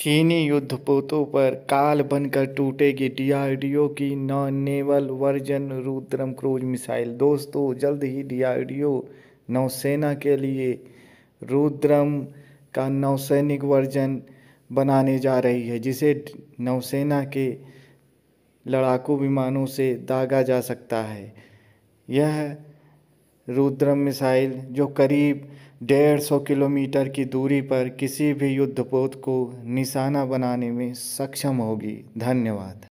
चीनी युद्धपोतों पर काल बनकर टूटेगी डीआरडीओ की naval version Rudram cruise missile दोस्तों जल्द ही डीआरडीओ नौसेना के लिए रुद्रम का नौसैनिक वर्जन बनाने जा रही है जिसे नौसेना के लड़ाकू विमानों से दागा जा सकता है यह रुद्रम मिसाइल जो करीब डेढ़ सौ किलोमीटर की दूरी पर किसी भी युद्धपोत को निशाना बनाने में सक्षम होगी धन्यवाद